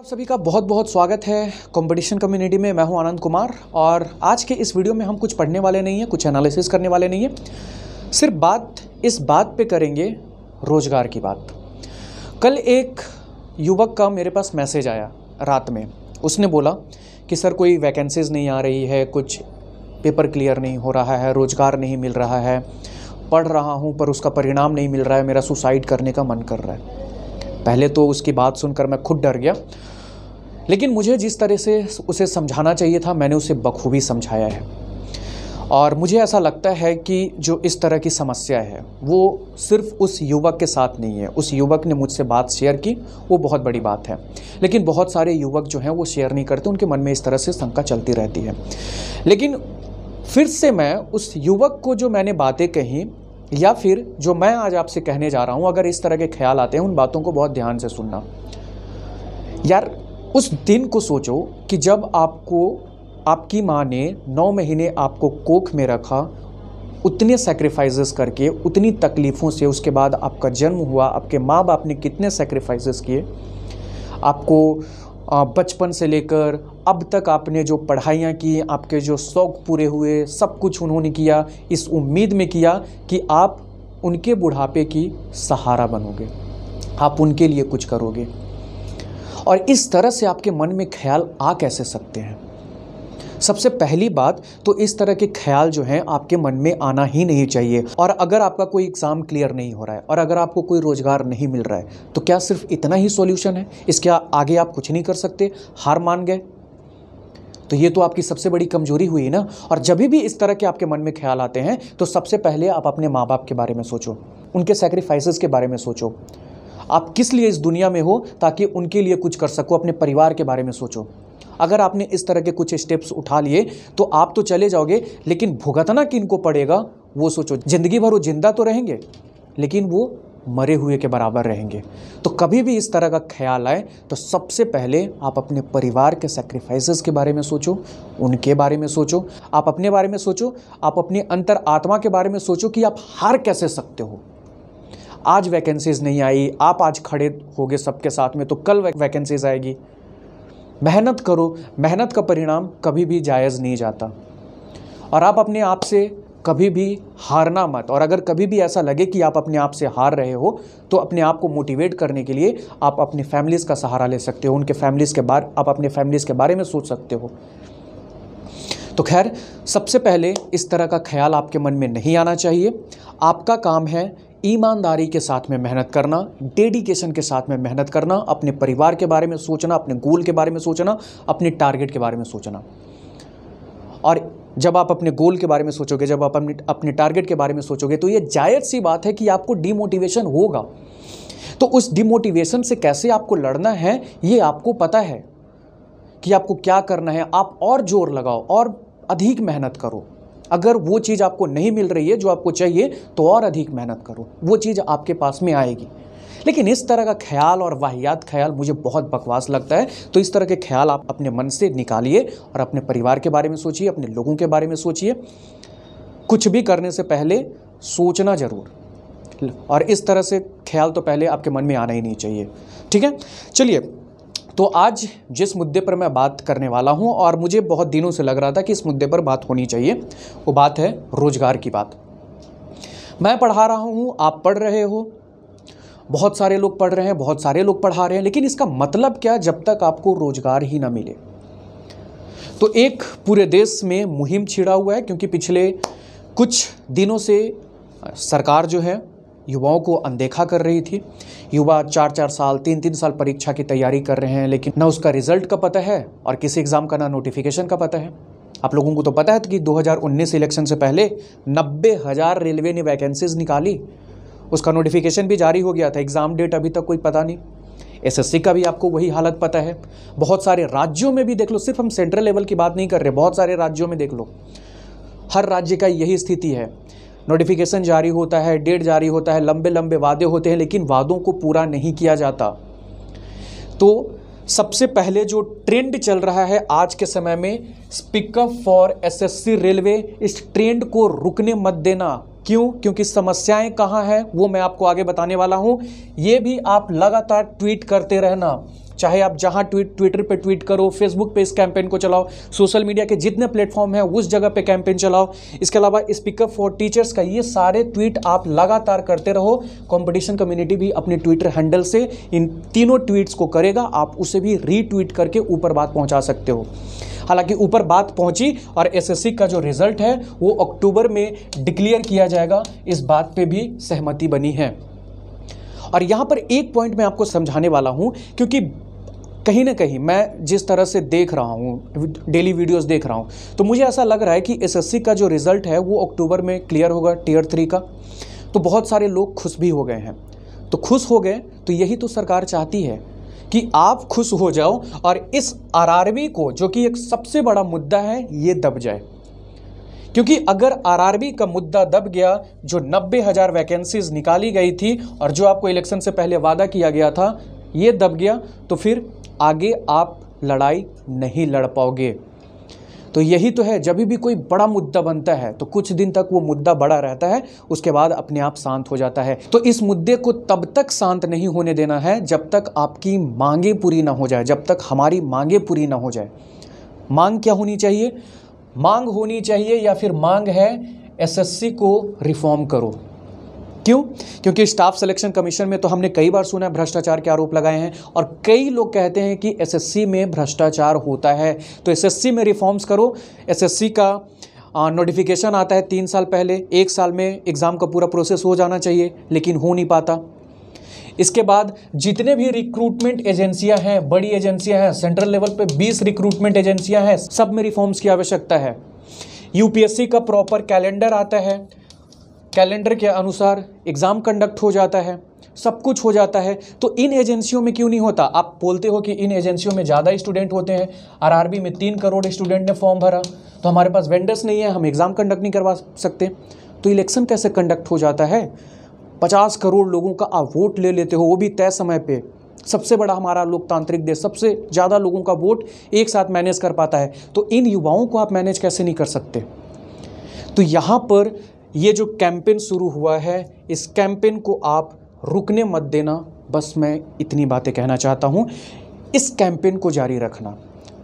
आप सभी का बहुत बहुत स्वागत है कंपटीशन कम्युनिटी में मैं हूं आनंद कुमार और आज के इस वीडियो में हम कुछ पढ़ने वाले नहीं हैं कुछ एनालिसिस करने वाले नहीं हैं सिर्फ बात इस बात पे करेंगे रोज़गार की बात कल एक युवक का मेरे पास मैसेज आया रात में उसने बोला कि सर कोई वैकेंसीज़ नहीं आ रही है कुछ पेपर क्लियर नहीं हो रहा है रोज़गार नहीं मिल रहा है पढ़ रहा हूँ पर उसका परिणाम नहीं मिल रहा है मेरा सुसाइड करने का मन कर रहा है पहले तो उसकी बात सुनकर मैं खुद डर गया लेकिन मुझे जिस तरह से उसे समझाना चाहिए था मैंने उसे बखूबी समझाया है और मुझे ऐसा लगता है कि जो इस तरह की समस्या है वो सिर्फ उस युवक के साथ नहीं है उस युवक ने मुझसे बात शेयर की वो बहुत बड़ी बात है लेकिन बहुत सारे युवक जो हैं वो शेयर नहीं करते उनके मन में इस तरह से शंका चलती रहती है लेकिन फिर से मैं उस युवक को जो मैंने बातें कहीं या फिर जो मैं आज आपसे कहने जा रहा हूँ अगर इस तरह के ख्याल आते हैं उन बातों को बहुत ध्यान से सुनना यार उस दिन को सोचो कि जब आपको आपकी माँ ने नौ महीने आपको कोख में रखा उतने सेक्रीफाइसेस करके उतनी तकलीफ़ों से उसके बाद आपका जन्म हुआ आपके माँ बाप ने कितने सेक्रीफाइसेस किए आपको बचपन से लेकर अब तक आपने जो पढ़ाइयाँ की आपके जो शौक़ पूरे हुए सब कुछ उन्होंने किया इस उम्मीद में किया कि आप उनके बुढ़ापे की सहारा बनोगे आप उनके लिए कुछ करोगे और इस तरह से आपके मन में ख्याल आ कैसे सकते हैं सबसे पहली बात तो इस तरह के ख्याल जो हैं आपके मन में आना ही नहीं चाहिए और अगर आपका कोई एग्ज़ाम क्लियर नहीं हो रहा है और अगर आपको कोई रोज़गार नहीं मिल रहा है तो क्या सिर्फ इतना ही सॉल्यूशन है इसके आगे आप कुछ नहीं कर सकते हार मान गए तो ये तो आपकी सबसे बड़ी कमजोरी हुई ना और जब भी इस तरह के आपके मन में ख्याल आते हैं तो सबसे पहले आप अपने माँ बाप के बारे में सोचो उनके सेक्रीफाइसेस के बारे में सोचो आप किस लिए इस दुनिया में हो ताकि उनके लिए कुछ कर सको अपने परिवार के बारे में सोचो अगर आपने इस तरह के कुछ स्टेप्स उठा लिए तो आप तो चले जाओगे लेकिन भुगतना किन को पड़ेगा वो सोचो ज़िंदगी भर वो जिंदा तो रहेंगे लेकिन वो मरे हुए के बराबर रहेंगे तो कभी भी इस तरह का ख्याल आए तो सबसे पहले आप अपने परिवार के सेक्रीफाइसेस के बारे में सोचो उनके बारे में सोचो आप अपने बारे में सोचो आप अपने अंतर आत्मा के बारे में सोचो कि आप हार कैसे सकते हो आज वैकेंसीज़ नहीं आई आप आज खड़े हो गए सबके साथ में तो कल वैकेंसीज़ आएगी मेहनत करो मेहनत का परिणाम कभी भी जायज़ नहीं जाता और आप अपने आप से कभी भी हारना मत और अगर कभी भी ऐसा लगे कि आप अपने आप से हार रहे हो तो अपने आप को मोटिवेट करने के लिए आप अपनी फैमिलीज़ का सहारा ले सकते हो उनके फैमिलीज़ के बारे आप अपने फैमिलीज़ के बारे में सोच सकते हो तो खैर सबसे पहले इस तरह का ख्याल आपके मन में नहीं आना चाहिए आपका काम है ईमानदारी के साथ में मेहनत करना डेडिकेशन के साथ में मेहनत करना अपने परिवार के बारे में सोचना अपने गोल के बारे में सोचना अपने टारगेट के बारे में सोचना और जब आप अपने गोल के बारे में सोचोगे जब आप अपने अपने टारगेट के बारे में सोचोगे तो ये जायज सी बात है कि आपको डीमोटिवेशन होगा तो उस डिमोटिवेशन से कैसे आपको लड़ना है ये आपको पता है कि आपको क्या करना है आप और जोर लगाओ और अधिक मेहनत करो अगर वो चीज़ आपको नहीं मिल रही है जो आपको चाहिए तो और अधिक मेहनत करो वो चीज़ आपके पास में आएगी लेकिन इस तरह का ख्याल और वाहियात ख्याल मुझे बहुत बकवास लगता है तो इस तरह के ख्याल आप अपने मन से निकालिए और अपने परिवार के बारे में सोचिए अपने लोगों के बारे में सोचिए कुछ भी करने से पहले सोचना ज़रूर और इस तरह से ख्याल तो पहले आपके मन में आना ही नहीं चाहिए ठीक है चलिए तो आज जिस मुद्दे पर मैं बात करने वाला हूँ और मुझे बहुत दिनों से लग रहा था कि इस मुद्दे पर बात होनी चाहिए वो बात है रोज़गार की बात मैं पढ़ा रहा हूँ आप पढ़ रहे हो बहुत सारे लोग पढ़ रहे हैं बहुत सारे लोग पढ़ा रहे हैं लेकिन इसका मतलब क्या जब तक आपको रोज़गार ही ना मिले तो एक पूरे देश में मुहिम छिड़ा हुआ है क्योंकि पिछले कुछ दिनों से सरकार जो है युवाओं को अनदेखा कर रही थी युवा चार चार साल तीन तीन साल परीक्षा की तैयारी कर रहे हैं लेकिन न उसका रिजल्ट का पता है और किसी एग्ज़ाम का ना नोटिफिकेशन का पता है आप लोगों को तो पता है कि 2019 इलेक्शन से पहले नब्बे हज़ार रेलवे ने वैकेंसीज निकाली उसका नोटिफिकेशन भी जारी हो गया था एग्ज़ाम डेट अभी तक कोई पता नहीं एसएससी का भी आपको वही हालत पता है बहुत सारे राज्यों में भी देख लो सिर्फ हम सेंट्रल लेवल की बात नहीं कर रहे बहुत सारे राज्यों में देख लो हर राज्य का यही स्थिति है नोटिफिकेशन जारी होता है डेट जारी होता है लंबे लंबे वादे होते हैं लेकिन वादों को पूरा नहीं किया जाता तो सबसे पहले जो ट्रेंड चल रहा है आज के समय में स्पीकअप फॉर एसएससी रेलवे इस ट्रेंड को रुकने मत देना क्यों क्योंकि समस्याएं कहाँ हैं वो मैं आपको आगे बताने वाला हूँ ये भी आप लगातार ट्वीट करते रहना चाहे आप जहां ट्वीट ट्विटर पे ट्वीट करो फेसबुक पे इस कैंपेन को चलाओ सोशल मीडिया के जितने प्लेटफॉर्म हैं उस जगह पे कैंपेन चलाओ इसके अलावा स्पीकअप फॉर टीचर्स का ये सारे ट्वीट आप लगातार करते रहो कॉम्पिटिशन कम्युनिटी भी अपने ट्विटर हैंडल से इन तीनों ट्वीट्स को करेगा आप उसे भी रीट्वीट करके ऊपर बात पहुँचा सकते हो हालांकि ऊपर बात पहुंची और एसएससी का जो रिजल्ट है वो अक्टूबर में डिक्लेयर किया जाएगा इस बात पे भी सहमति बनी है और यहाँ पर एक पॉइंट मैं आपको समझाने वाला हूँ क्योंकि कहीं ना कहीं मैं जिस तरह से देख रहा हूँ डेली वीडियोस देख रहा हूँ तो मुझे ऐसा लग रहा है कि एसएससी का जो रिज़ल्ट है वो अक्टूबर में क्लियर होगा टीयर थ्री का तो बहुत सारे लोग खुश भी हो गए हैं तो खुश हो गए तो यही तो सरकार चाहती है कि आप खुश हो जाओ और इस आर को जो कि एक सबसे बड़ा मुद्दा है ये दब जाए क्योंकि अगर आर का मुद्दा दब गया जो नब्बे हज़ार वैकेंसीज निकाली गई थी और जो आपको इलेक्शन से पहले वादा किया गया था ये दब गया तो फिर आगे आप लड़ाई नहीं लड़ पाओगे तो यही तो है जब भी कोई बड़ा मुद्दा बनता है तो कुछ दिन तक वो मुद्दा बड़ा रहता है उसके बाद अपने आप शांत हो जाता है तो इस मुद्दे को तब तक शांत नहीं होने देना है जब तक आपकी मांगें पूरी ना हो जाए जब तक हमारी मांगें पूरी ना हो जाए मांग क्या होनी चाहिए मांग होनी चाहिए या फिर मांग है एसएससी को रिफॉर्म करो क्यों क्योंकि स्टाफ सिलेक्शन कमीशन में तो हमने कई बार सुना है भ्रष्टाचार के आरोप लगाए हैं और कई लोग कहते हैं कि एसएससी में भ्रष्टाचार होता है तो एसएससी में रिफॉर्म्स करो एसएससी का नोटिफिकेशन आता है तीन साल पहले एक साल में एग्ज़ाम का पूरा प्रोसेस हो जाना चाहिए लेकिन हो नहीं पाता इसके बाद जितने भी रिक्रूटमेंट एजेंसियां हैं बड़ी एजेंसियां हैं सेंट्रल लेवल पे 20 रिक्रूटमेंट एजेंसियां हैं सब में रिफॉर्म्स की आवश्यकता है यूपीएससी का प्रॉपर कैलेंडर आता है कैलेंडर के अनुसार एग्ज़ाम कंडक्ट हो जाता है सब कुछ हो जाता है तो इन एजेंसियों में क्यों नहीं होता आप बोलते हो कि इन एजेंसियों में ज़्यादा स्टूडेंट होते हैं आरआरबी में तीन करोड़ स्टूडेंट ने फॉर्म भरा तो हमारे पास वेंडर्स नहीं है हम एग्ज़ाम कंडक्ट नहीं करवा सकते तो इलेक्शन कैसे कंडक्ट हो जाता है पचास करोड़ लोगों का आप वोट ले लेते हो वो भी तय समय पर सबसे बड़ा हमारा लोकतांत्रिक देश सबसे ज़्यादा लोगों का वोट एक साथ मैनेज कर पाता है तो इन युवाओं को आप मैनेज कैसे नहीं कर सकते तो यहाँ पर ये जो कैंपेन शुरू हुआ है इस कैंपेन को आप रुकने मत देना बस मैं इतनी बातें कहना चाहता हूँ इस कैंपेन को जारी रखना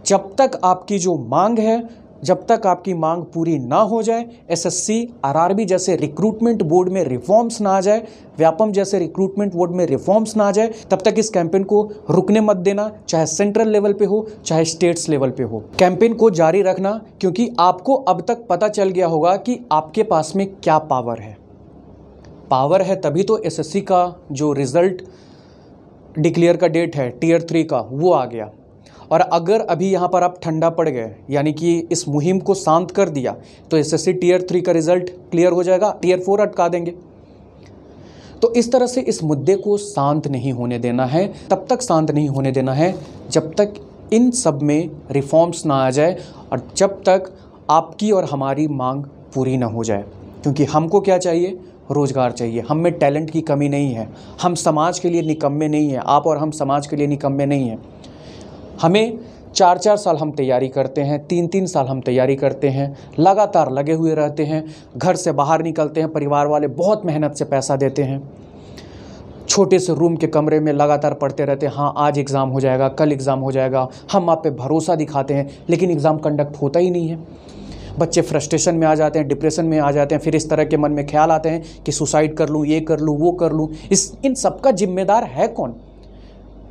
जब तक आपकी जो मांग है जब तक आपकी मांग पूरी ना हो जाए एसएससी आरआरबी जैसे रिक्रूटमेंट बोर्ड में रिफॉर्म्स ना आ जाए व्यापम जैसे रिक्रूटमेंट बोर्ड में रिफॉर्म्स ना आ जाए तब तक इस कैंपेन को रुकने मत देना चाहे सेंट्रल लेवल पे हो चाहे स्टेट्स लेवल पे हो कैंपेन को जारी रखना क्योंकि आपको अब तक पता चल गया होगा कि आपके पास में क्या पावर है पावर है तभी तो एस का जो रिज़ल्ट डिक्लेयर का डेट है टीयर थ्री का वो आ गया और अगर अभी यहाँ पर आप ठंडा पड़ गए यानी कि इस मुहिम को शांत कर दिया तो एस एस टीयर थ्री का रिजल्ट क्लियर हो जाएगा टीयर फोर अटका देंगे तो इस तरह से इस मुद्दे को शांत नहीं होने देना है तब तक शांत नहीं होने देना है जब तक इन सब में रिफॉर्म्स ना आ जाए और जब तक आपकी और हमारी मांग पूरी ना हो जाए क्योंकि हमको क्या चाहिए रोज़गार चाहिए हम में टैलेंट की कमी नहीं है हम समाज के लिए निकम्मे नहीं हैं आप और हम समाज के लिए निकम्मे नहीं हैं हमें चार चार साल हम तैयारी करते हैं तीन तीन साल हम तैयारी करते हैं लगातार लगे हुए रहते हैं घर से बाहर निकलते हैं परिवार वाले बहुत मेहनत से पैसा देते हैं छोटे से रूम के कमरे में लगातार पढ़ते रहते हैं हाँ आज एग्ज़ाम हो जाएगा कल एग्ज़ाम हो जाएगा हम आप पे भरोसा दिखाते हैं लेकिन एग्ज़ाम कंडक्ट होता ही नहीं है बच्चे फ्रस्ट्रेशन में आ जाते हैं डिप्रेशन में आ जाते हैं फिर इस तरह के मन में ख्याल आते हैं कि सुसाइड कर लूँ ये कर लूँ वो कर लूँ इस इन सब का जिम्मेदार है कौन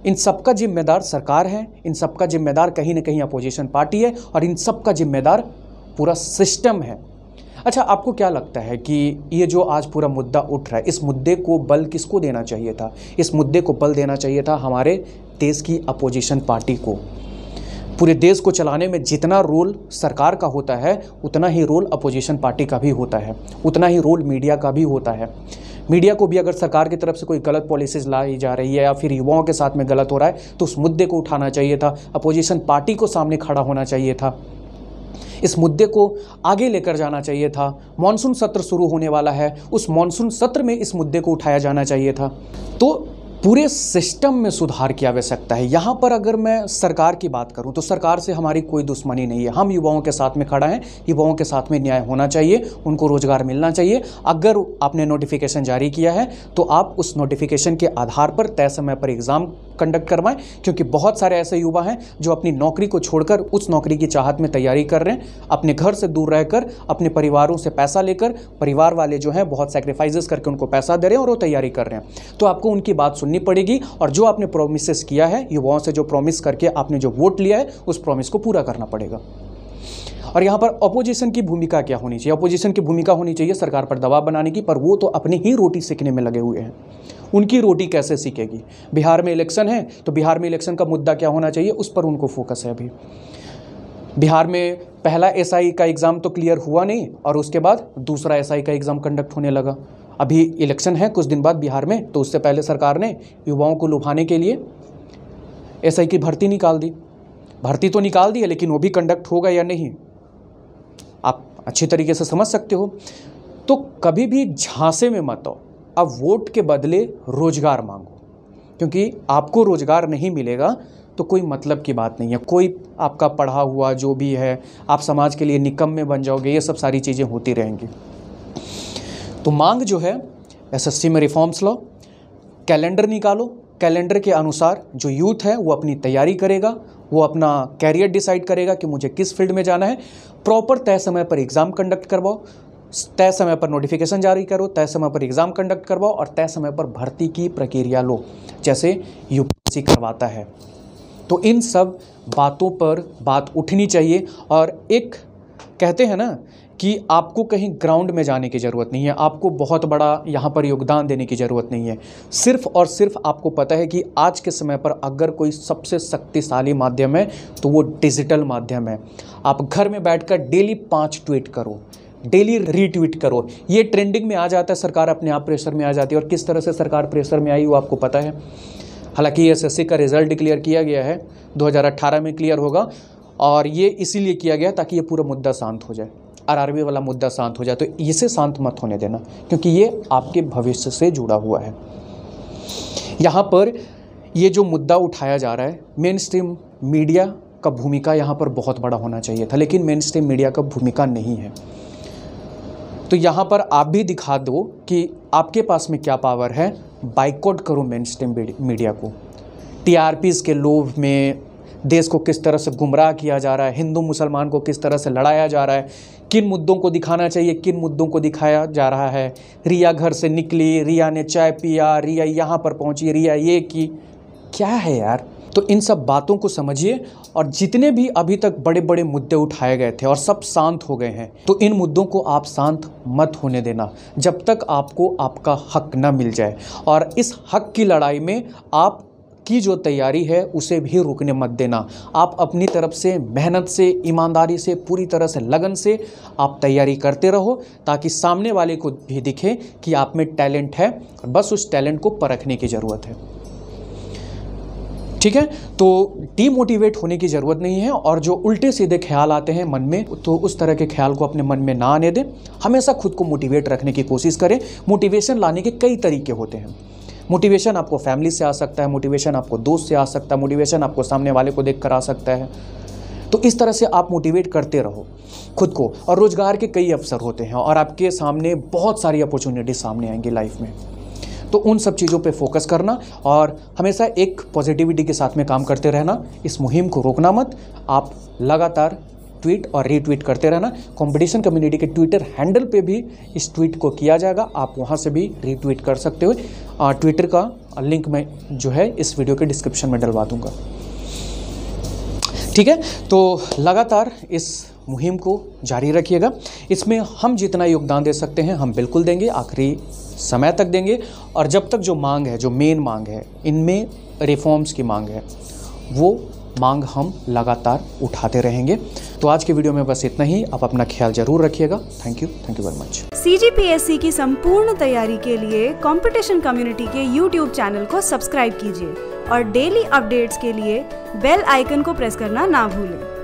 इन सबका जिम्मेदार सरकार है इन सबका जिम्मेदार कहीं ना कहीं अपोजिशन पार्टी है और इन सबका जिम्मेदार पूरा सिस्टम है अच्छा आपको क्या लगता है कि ये जो आज पूरा मुद्दा उठ रहा है इस मुद्दे को बल किसको देना चाहिए था इस मुद्दे को बल देना चाहिए था हमारे देश की अपोजिशन पार्टी को पूरे देश को चलाने में जितना रोल सरकार का होता है उतना ही रोल अपोजिशन पार्टी का भी होता है उतना ही रोल मीडिया का भी होता है मीडिया को भी अगर सरकार की तरफ से कोई गलत पॉलिसीज लाई जा रही है या फिर युवाओं के साथ में गलत हो रहा है तो उस मुद्दे को उठाना चाहिए था अपोजिशन पार्टी को सामने खड़ा होना चाहिए था इस मुद्दे को आगे लेकर जाना चाहिए था मानसून सत्र शुरू होने वाला है उस मानसून सत्र में इस मुद्दे को उठाया जाना चाहिए था तो पूरे सिस्टम में सुधार की आवश्यकता है यहाँ पर अगर मैं सरकार की बात करूँ तो सरकार से हमारी कोई दुश्मनी नहीं है हम युवाओं के साथ में खड़ा हैं युवाओं के साथ में न्याय होना चाहिए उनको रोज़गार मिलना चाहिए अगर आपने नोटिफिकेशन जारी किया है तो आप उस नोटिफिकेशन के आधार पर तय समय पर एग्ज़ाम कंडक्ट करवाएं क्योंकि बहुत सारे ऐसे युवा हैं जो अपनी नौकरी को छोड़कर उस नौकरी की चाहत में तैयारी कर रहे हैं अपने घर से दूर रहकर अपने परिवारों से पैसा लेकर परिवार वाले जो हैं बहुत सेक्रीफाइजेस करके उनको पैसा दे रहे हैं और वो तैयारी कर रहे हैं तो आपको उनकी बात सुननी करनी पड़ेगी और जो आपने प्रोमिस किया है युवाओं से जो प्रोमिस करके आपने जो वोट लिया है उस प्रोमिस को पूरा करना पड़ेगा और यहाँ पर अपोजिशन की भूमिका क्या होनी चाहिए अपोजिशन की भूमिका होनी चाहिए सरकार पर दबाव बनाने की पर वो तो अपनी ही रोटी सीखने में लगे हुए हैं उनकी रोटी कैसे सीखेगी बिहार में इलेक्शन है तो बिहार में इलेक्शन का मुद्दा क्या होना चाहिए उस पर उनको फोकस है अभी बिहार में पहला एसआई e का एग्ज़ाम तो क्लियर हुआ नहीं और उसके बाद दूसरा एसआई e का एग्ज़ाम कंडक्ट होने लगा अभी इलेक्शन है कुछ दिन बाद बिहार में तो उससे पहले सरकार ने युवाओं को लुभाने के लिए एस की भर्ती निकाल दी भर्ती तो निकाल दी है लेकिन वो भी कंडक्ट होगा या नहीं आप अच्छी तरीके से समझ सकते हो तो कभी भी झांसे में मत आओ अब वोट के बदले रोज़गार मांगो क्योंकि आपको रोज़गार नहीं मिलेगा तो कोई मतलब की बात नहीं है कोई आपका पढ़ा हुआ जो भी है आप समाज के लिए निकम में बन जाओगे ये सब सारी चीज़ें होती रहेंगी तो मांग जो है एसएससी में रिफॉर्म्स लो कैलेंडर निकालो कैलेंडर के अनुसार जो यूथ है वो अपनी तैयारी करेगा वो अपना कैरियर डिसाइड करेगा कि मुझे किस फील्ड में जाना है प्रॉपर तय समय पर एग्ज़ाम कंडक्ट करवाओ तय समय पर नोटिफिकेशन जारी करो तय समय पर एग्ज़ाम कंडक्ट करवाओ और तय समय पर भर्ती की प्रक्रिया लो जैसे यू करवाता है तो इन सब बातों पर बात उठनी चाहिए और एक कहते हैं ना कि आपको कहीं ग्राउंड में जाने की ज़रूरत नहीं है आपको बहुत बड़ा यहाँ पर योगदान देने की ज़रूरत नहीं है सिर्फ और सिर्फ आपको पता है कि आज के समय पर अगर कोई सबसे शक्तिशाली माध्यम है तो वो डिजिटल माध्यम है आप घर में बैठकर डेली पाँच ट्वीट करो डेली रीट्वीट करो ये ट्रेंडिंग में आ जाता है सरकार अपने आप प्रेशर में आ जाती है और किस तरह से सरकार प्रेशर में आई वो आपको पता है हालांकि एस का रिजल्ट डिक्लेयर किया गया है 2018 में क्लियर होगा और ये इसीलिए किया गया ताकि ये पूरा मुद्दा शांत हो जाए आरआरबी वाला मुद्दा शांत हो जाए तो इसे शांत मत होने देना क्योंकि ये आपके भविष्य से जुड़ा हुआ है यहाँ पर ये जो मुद्दा उठाया जा रहा है मेन स्ट्रीम मीडिया का भूमिका यहाँ पर बहुत बड़ा होना चाहिए था लेकिन मेन स्ट्रीम मीडिया का भूमिका नहीं है तो यहाँ पर आप भी दिखा दो कि आपके पास में क्या पावर है बाइकआउट करो मेन स्ट्रीम मीडिया को टी के लोभ में देश को किस तरह से गुमराह किया जा रहा है हिंदू मुसलमान को किस तरह से लड़ाया जा रहा है किन मुद्दों को दिखाना चाहिए किन मुद्दों को दिखाया जा रहा है रिया घर से निकली रिया ने चाय पिया रिया यहाँ पर पहुँची रिया ये की क्या है यार तो इन सब बातों को समझिए और जितने भी अभी तक बड़े बड़े मुद्दे उठाए गए थे और सब शांत हो गए हैं तो इन मुद्दों को आप शांत मत होने देना जब तक आपको आपका हक ना मिल जाए और इस हक की लड़ाई में आप की जो तैयारी है उसे भी रुकने मत देना आप अपनी तरफ से मेहनत से ईमानदारी से पूरी तरह से लगन से आप तैयारी करते रहो ताकि सामने वाले को भी दिखे कि आप में टैलेंट है बस उस टैलेंट को परखने की ज़रूरत है ठीक है तो डीमोटिवेट होने की ज़रूरत नहीं है और जो उल्टे सीधे ख्याल आते हैं मन में तो उस तरह के ख्याल को अपने मन में ना आने दें हमेशा खुद को मोटिवेट रखने की कोशिश करें मोटिवेशन लाने के कई तरीके होते हैं मोटिवेशन आपको फैमिली से आ सकता है मोटिवेशन आपको दोस्त से आ सकता है मोटिवेशन आपको सामने वाले को देख कर आ सकता है तो इस तरह से आप मोटिवेट करते रहो खुद को और रोज़गार के कई अवसर होते हैं और आपके सामने बहुत सारी अपॉर्चुनिटीज सामने आएंगी लाइफ में तो उन सब चीज़ों पे फोकस करना और हमेशा एक पॉजिटिविटी के साथ में काम करते रहना इस मुहिम को रोकना मत आप लगातार ट्वीट और रीट्वीट करते रहना कंपटीशन कम्युनिटी के ट्विटर हैंडल पे भी इस ट्वीट को किया जाएगा आप वहाँ से भी रीट्वीट कर सकते हो ट्विटर का लिंक मैं जो है इस वीडियो के डिस्क्रिप्शन में डलवा दूँगा ठीक है तो लगातार इस मुहिम को जारी रखिएगा इसमें हम जितना योगदान दे सकते हैं हम बिल्कुल देंगे आखिरी समय तक देंगे और जब तक जो मांग है जो मेन मांग है इनमें रिफॉर्म्स की मांग है वो मांग हम लगातार उठाते रहेंगे तो आज के वीडियो में बस इतना ही आप अपना ख्याल जरूर रखिएगा thank you thank you very much सी की संपूर्ण तैयारी के लिए कॉम्पिटिशन कम्युनिटी के यूट्यूब चैनल को सब्सक्राइब कीजिए और डेली अपडेट्स के लिए बेल आइकन को प्रेस करना ना भूलें